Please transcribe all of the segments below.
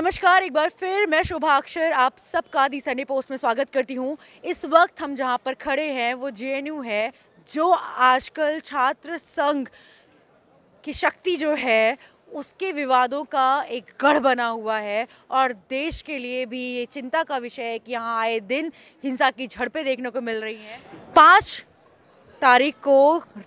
नमस्कार एक बार फिर मैं शोभा अक्षर आप सबका दी संडे पोस्ट में स्वागत करती हूँ इस वक्त हम जहाँ पर खड़े हैं वो जे है जो आजकल छात्र संघ की शक्ति जो है उसके विवादों का एक गढ़ बना हुआ है और देश के लिए भी ये चिंता का विषय है कि यहाँ आए दिन हिंसा की झड़पें देखने को मिल रही हैं पाँच तारीख को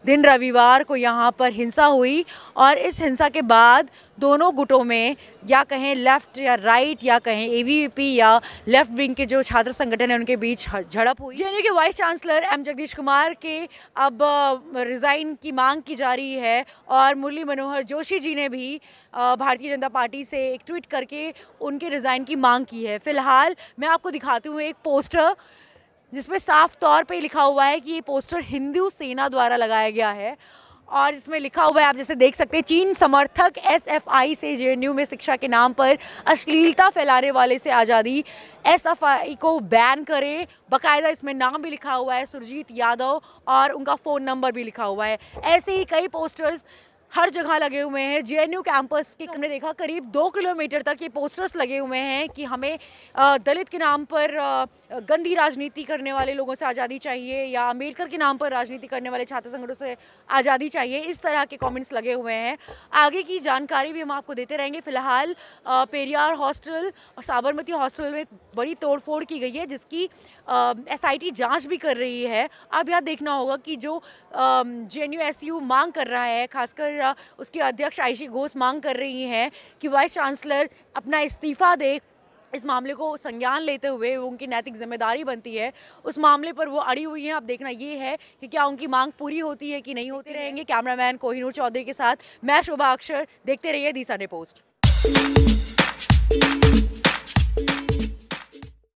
दिन रविवार को यहाँ पर हिंसा हुई और इस हिंसा के बाद दोनों गुटों में या कहें लेफ़्ट या राइट या कहें ए या लेफ़्ट विंग के जो छात्र संगठन है उनके बीच झड़प हुई जे के vice chancellor M Jagdish Kumar के अब रिज़ाइन की मांग की जा रही है और मुरली मनोहर जोशी जी ने भी भारतीय जनता पार्टी से एक ट्वीट करके उनके रिज़ाइन की मांग की है फ़िलहाल मैं आपको दिखाती हूँ एक पोस्टर जिसमें साफ तौर पे लिखा हुआ है कि ये पोस्टर हिंदू सेना द्वारा लगाया गया है और इसमें लिखा हुआ है आप जैसे देख सकते हैं चीन समर्थक एसएफआई से यू में शिक्षा के नाम पर अश्लीलता फैलाने वाले से आज़ादी एसएफआई को बैन करें बकायदा इसमें नाम भी लिखा हुआ है सुरजीत यादव और उनका फ़ोन नंबर भी लिखा हुआ है ऐसे ही कई पोस्टर्स हर जगह लगे हुए हैं यू कैंपस के हमने देखा करीब दो किलोमीटर तक ये पोस्टर्स लगे हुए हैं कि हमें दलित के नाम पर गंदी राजनीति करने वाले लोगों से आज़ादी चाहिए या अम्बेडकर के नाम पर राजनीति करने वाले छात्र संगठनों से आज़ादी चाहिए इस तरह के कमेंट्स लगे हुए हैं आगे की जानकारी भी हम आपको देते रहेंगे फिलहाल पेरियार हॉस्टल और साबरमती हॉस्टल में बड़ी तोड़फोड़ की गई है जिसकी एस आई जांच भी कर रही है अब यह देखना होगा कि जो जे एन मांग कर रहा है खासकर उसके अध्यक्ष आयशी घोष मांग कर रही हैं कि वाइस चांसलर अपना इस्तीफा दे इस मामले को संज्ञान लेते हुए उनकी नैतिक जिम्मेदारी बनती है उस मामले पर वो अड़ी हुई हैं अब देखना ये है कि क्या उनकी मांग पूरी होती है कि नहीं होती रहेंगे कैमरामैन कोहिनूर चौधरी के साथ मैं शोभा अक्षर देखते रहिए दिशा ने पोस्ट